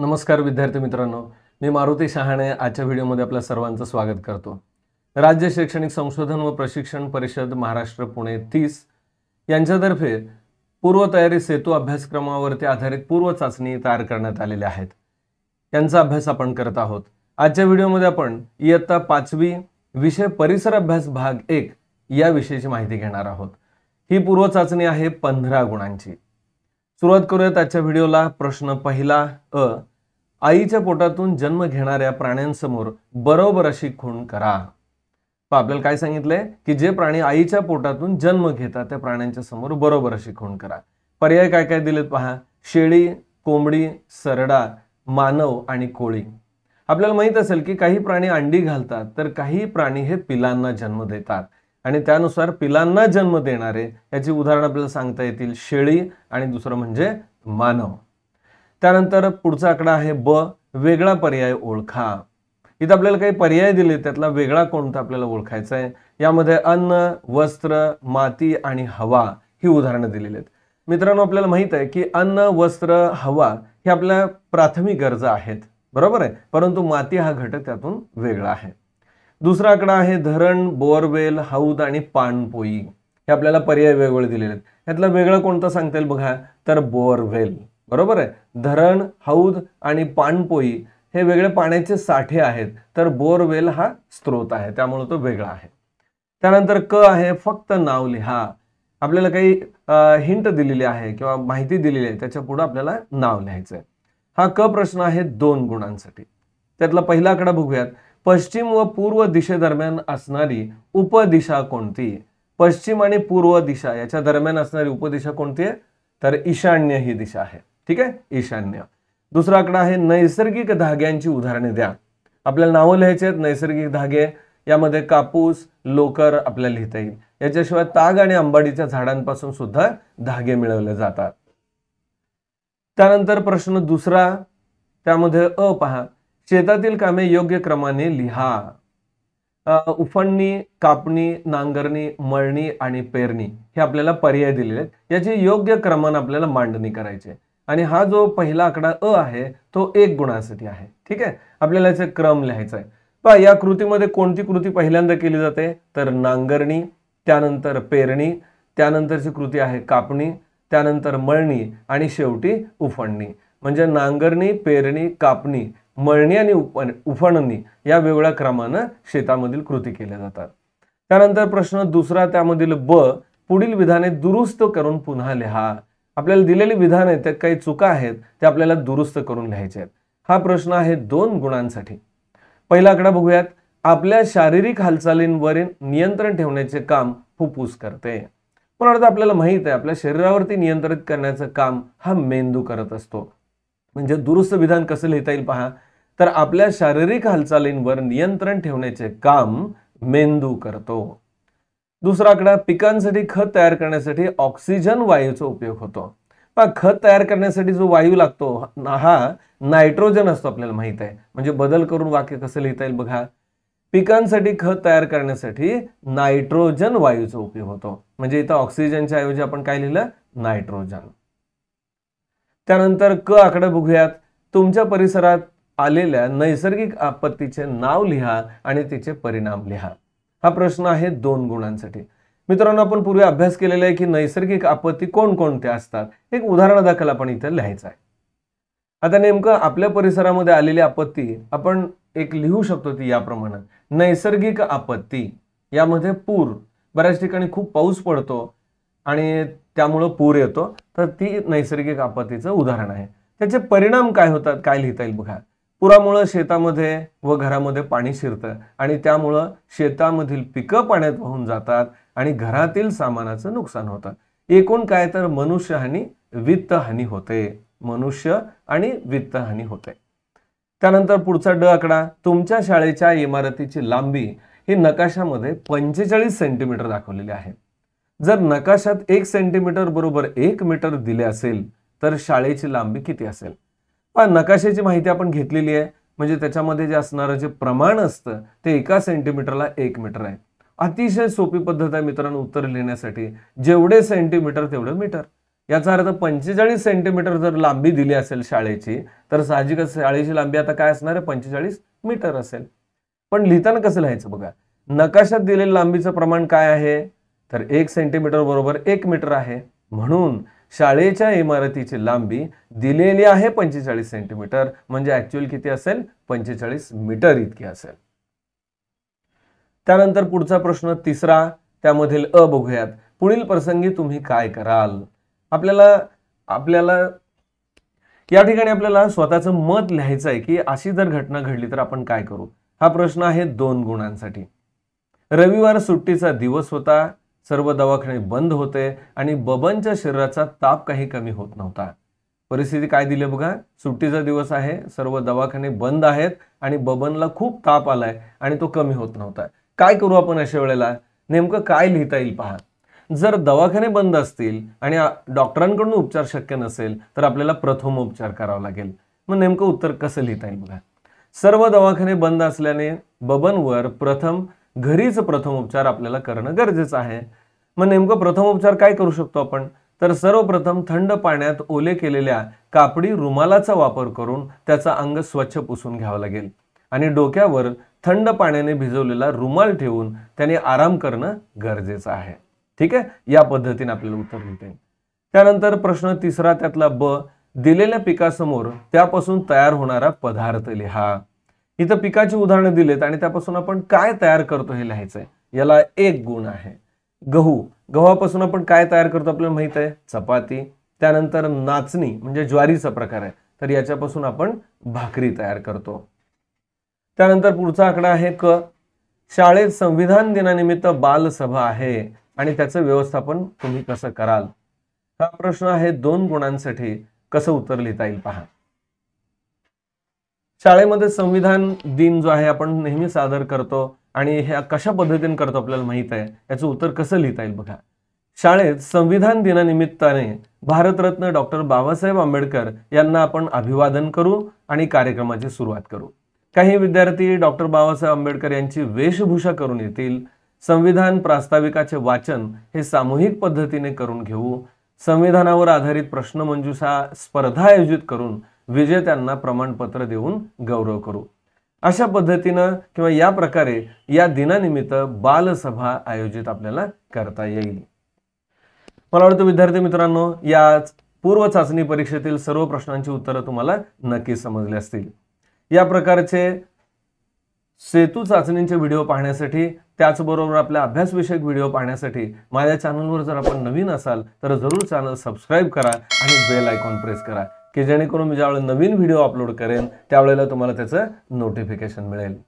नमस्कार विद्यार्थी मित्रांनो मी मारुती शहाणे आजच्या व्हिडिओमध्ये आपल्या सर्वांचं स्वागत करतो राज्य शैक्षणिक संशोधन व प्रशिक्षण परिषद महाराष्ट्र पुणे तीस यांच्यातर्फे पूर्वतयारी सेतू अभ्यासक्रमावरती आधारित पूर्व चाचणी तयार करण्यात आलेल्या आहेत यांचा अभ्यास आपण करत आहोत आजच्या व्हिडिओमध्ये आपण इयत्ता पाचवी विषय परिसर अभ्यास भाग एक या विषयीची माहिती घेणार आहोत ही पूर्व चाचणी आहे पंधरा गुणांची सुरुवात करूयात आजच्या व्हिडिओला प्रश्न पहिला अ आईच्या पोटातून जन्म घेणाऱ्या प्राण्यांसमोर बरोबर अशी खूण करा आपल्याला काय सांगितलंय की जे प्राणी आईच्या पोटातून जन्म घेतात त्या प्राण्यांच्या समोर बरोबर अशी खूण करा पर्याय काय काय दिलेत पहा शेळी कोंबडी सरडा मानव आणि कोळी आपल्याला माहित असेल की काही प्राणी अंडी घालतात तर काही प्राणी हे पिलांना जन्म देतात आणि त्यानुसार पिलांना जन्म देणारे याची उदाहरण आपल्याला सांगता येतील शेळी आणि दुसरं म्हणजे मानव त्यानंतर पुढचा आकडा आहे ब वेगळा पर्याय ओळखा इथं आपल्याला काही पर्याय दिले त्यातला वेगळा कोणता आपल्याला ओळखायचा आहे यामध्ये अन्न वस्त्र माती आणि हवा ही उदाहरणं दिलेली आहेत मित्रांनो आपल्याला माहित आहे की अन्न वस्त्र हवा हे आपल्या प्राथमिक गरजा आहेत बरोबर आहे परंतु माती हा घटक त्यातून वेगळा आहे दुसरा आकडा आहे धरण बोअरवेल हौद आणि पाणपोई हे आपल्याला पर्याय वेगवेगळे दिलेले आहेत यातला वेगळं कोणतं सांगता येईल बघा तर बोअरवेल बरोबर आहे धरण हौद आणि पाणपोई हे वेगळे पाण्याचे साठे आहेत तर बोरवेल हा स्रोत आहे त्यामुळे तो वेगळा आहे त्यानंतर क आहे फक्त नाव लिहा आपल्याला काही हिंट दिलेली आहे किंवा माहिती दिलेली आहे त्याच्या पुढे आपल्याला नाव लिहायचं आहे हा क प्रश्न आहे दोन गुणांसाठी त्यातला पहिला आकडा बघूयात पश्चिम व पूर्व दरम्यान असणारी उपदिशा कोणती पश्चिम आणि पूर्व दिशा याच्या दरम्यान असणारी उपदिशा कोणती आहे तर ईशान्य ही दिशा आहे ठीक आहे ईशान्य दुसरा आकडा आहे नैसर्गिक धाग्यांची उदाहरणे द्या आपल्याला नावं लिहायचे आहेत नैसर्गिक धागे यामध्ये कापूस लोकर आपल्याला लिहिता येईल याच्याशिवाय ताग आणि अंबाडीच्या झाडांपासून सुद्धा धागे मिळवले जातात त्यानंतर प्रश्न दुसरा त्यामध्ये अ पहा शेतातील कामे योग्य क्रमाने लिहा उफणणी कापणी नांगरणी मळणी आणि पेरणी हे आपल्याला पर्याय दिलेले आहेत याची योग्य क्रमाने आपल्याला मांडणी करायची आहे आणि हा जो पहिला आकडा अ आहे तो एक गुणासाठी आहे ठीक आहे आपल्याला याचा क्रम लिहायचा आहे पहा या कृतीमध्ये कोणती कृती पहिल्यांदा केली जाते तर नांगरणी त्यानंतर पेरणी त्यानंतरची कृती आहे कापणी त्यानंतर मळणी आणि शेवटी उफणणी म्हणजे नांगरणी पेरणी कापणी मळणी आणि उफणणी या वेगळ्या क्रमानं शेतामधील कृती केल्या जातात त्यानंतर प्रश्न दुसरा त्यामधील ब पुढील विधाने दुरुस्त करून पुन्हा लिहा आपल्याला दिलेली विधान आहेत त्यात काही चुका आहेत ते आपल्याला दुरुस्त करून घ्यायचे आहेत हा प्रश्न आहे दोन गुणांसाठी पहिला आकडा बघूयात आपल्या शारीरिक हालचालींवरील नियंत्रण ठेवण्याचे काम फुप्फूस करते पण अर्थ आपल्याला माहित आहे आपल्या शरीरावरती नियंत्रित करण्याचं काम हा मेंदू करत असतो म्हणजे दुरुस्त विधान कसं लिहिता येईल पहा तर आपल्या शारीरिक हालचालींवर नियंत्रण ठेवण्याचे काम मेंदू करतो दुसरा आकडा पिकांसाठी खत तयार करण्यासाठी ऑक्सिजन वायूचा उपयोग होतो पण खत तयार करण्यासाठी जो वायू लागतो हा नायट्रोजन असतो आपल्याला माहित आहे म्हणजे बदल करून वाक्य कसं लिहिता येईल बघा पिकांसाठी खत तयार करण्यासाठी नायट्रोजन वायूचा उपयोग होतो म्हणजे इथं ऑक्सिजनच्या ऐवजी आपण काय लिहिलं नायट्रोजन त्यानंतर क आकडा बघूयात तुमच्या परिसरात आलेल्या नैसर्गिक आपत्तीचे नाव लिहा आणि तिचे परिणाम लिहा हा प्रश्न आहे दोन गुणांसाठी मित्रांनो आपण पूर्वी अभ्यास केलेला आहे की नैसर्गिक आपत्ती कोणकोणत्या असतात एक उदाहरण दाखल आपण इथं लिहायचं आहे आता नेमकं आपल्या परिसरामध्ये आलेली आपत्ती आपण एक लिहू शकतो ती याप्रमाणे नैसर्गिक आपत्ती यामध्ये पूर बऱ्याच ठिकाणी खूप पाऊस पडतो आणि त्यामुळं पूर येतो तर ती नैसर्गिक आपत्तीचं उदाहरण आहे त्याचे परिणाम काय होतात काय लिहिता येईल बघा पुरामुळं शेतामध्ये व घरामध्ये पाणी शिरतं आणि त्यामुळं शेतामधील पिकं पाण्यात वाहून जातात आणि घरातील सामानाचं नुकसान होतं एकूण काय तर मनुष्यहानी वित्तहानी होते मनुष्य आणि वित्तहानी होते त्यानंतर पुढचा ड आकडा तुमच्या शाळेच्या इमारतीची लांबी ही नकाशामध्ये पंचेचाळीस सेंटीमीटर दाखवलेली आहे जर नकाशात एक सेंटीमीटर बरोबर एक मीटर दिले असेल तर शाळेची लांबी किती असेल नकाशाची माहिती आपण घेतलेली आहे म्हणजे त्याच्यामध्ये जे असणारं जे प्रमाण असतं ते एका सेंटीमीटरला एक मीटर आहे अतिशय सोपी पद्धत आहे मित्रांनो उत्तर लिहिण्यासाठी जेवढे सेंटीमीटर तेवढं मीटर याचा अर्थ पंचेचाळीस सेंटीमीटर जर लांबी दिली असेल शाळेची तर साहजिकच शाळेची लांबी आता काय असणार आहे पंचेचाळीस मीटर असेल पण लिहिताना कसं लिहायचं बघा नकाशात दिलेलं लांबीचं प्रमाण काय आहे तर एक सेंटीमीटर बरोबर एक मीटर आहे म्हणून शाळेच्या इमारतीची लांबी दिलेली आहे पंचेचाळीस सेंटीमीटर म्हणजे ऍक्च्युअल किती असेल पंचेचाळीस मीटर इतकी असेल त्यानंतर पुढचा प्रश्न तिसरा त्यामधील अ बघूयात पुढील प्रसंगी तुम्ही काय कराल आपल्याला आपल्याला या ठिकाणी आपल्याला स्वतःचं मत लिहायचं आहे की अशी जर घटना घडली तर आपण काय करू हा प्रश्न आहे दोन गुणांसाठी रविवार सुट्टीचा दिवस होता सर्व दवाखाने बंद होते आणि बबनच्या शरीराचा ताप काही कमी होत नव्हता परिस्थिती काय दिली बघा सुट्टीचा दिवस आहे सर्व दवाखाने बंद आहेत आणि बबनला खूप ताप आलाय आणि तो कमी होत नव्हता काय करू आपण अशा वेळेला नेमकं काय लिहिता येईल पहा जर दवाखाने बंद असतील आणि डॉक्टरांकडून उपचार शक्य नसेल तर आपल्याला प्रथम उपचार करावा लागेल मग नेमकं उत्तर कसं लिहिता येईल बघा सर्व दवाखाने बंद असल्याने बबनवर प्रथम घरीच प्रथम उपचार आपल्याला करणं गरजेचं आहे मग नेमकं उपचार काय करू शकतो आपण तर सर्वप्रथम थंड पाण्यात ओले केलेल्या कापडी रुमालाचा वापर करून त्याचा अंग स्वच्छ पुसून घ्यावं लागेल आणि डोक्यावर थंड पाण्याने भिजवलेला रुमाल ठेवून त्याने आराम करणं गरजेचं आहे ठीक आहे या पद्धतीने आपल्याला उत्तर मिळते त्यानंतर प्रश्न तिसरा त्यातला ब दिलेल्या पिकासमोर त्यापासून तयार होणारा पदार्थ लिहा इथं पिकाची उदाहरणं दिलेत आणि त्यापासून आपण काय तयार करतो हे लिहायचंय याला एक गुण आहे गहू गव्हापासून आपण काय तयार करतो आपल्याला माहित आहे चपाती त्यानंतर नाचणी म्हणजे ज्वारीचा प्रकार आहे तर याच्यापासून आपण भाकरी तयार करतो त्यानंतर पुढचा आकडा आहे क शाळेत संविधान दिनानिमित्त बालसभा आहे आणि त्याचं व्यवस्थापन तुम्ही कसं कराल हा प्रश्न आहे दोन गुणांसाठी कसं उत्तर लिहिता येईल पहा शाळेमध्ये संविधान दिन जो आहे आपण नेहमी सादर करतो आणि ह्या कशा पद्धतीने करतो आपल्याला माहित आहे याचं उत्तर कसं लिहिता येईल बघा शाळेत संविधान दिनानिमित्ताने भारतरत्न डॉक्टर बाबासाहेब आंबेडकर यांना आपण अभिवादन करू आणि कार्यक्रमाची सुरुवात करू काही विद्यार्थी डॉक्टर बाबासाहेब आंबेडकर यांची वेशभूषा करून येतील संविधान प्रास्ताविकाचे वाचन हे सामूहिक पद्धतीने करून घेऊ संविधानावर आधारित प्रश्नमंजुषा स्पर्धा आयोजित करून विजेत्यांना प्रमाणपत्र देऊन गौरव करू अशा पद्धतीनं किंवा या प्रकारे या दिनानिमित्त बालसभा आयोजित आपल्याला करता येईल मला वाटतं विद्यार्थी मित्रांनो या पूर्व चाचणी परीक्षेतील सर्व प्रश्नांची उत्तरं तुम्हाला नक्की समजली असतील या प्रकारचे सेतू चाचणींचे व्हिडिओ पाहण्यासाठी त्याचबरोबर आपल्या अभ्यासविषयक व्हिडिओ पाहण्यासाठी माझ्या चॅनलवर जर आपण नवीन असाल तर जरूर चॅनल सबस्क्राईब करा आणि बेल आयकॉन प्रेस करा की जेणेकरून मी ज्यावेळेला नवीन व्हिडिओ अपलोड करेन त्यावेळेला तुम्हाला त्याचं नोटिफिकेशन मिळेल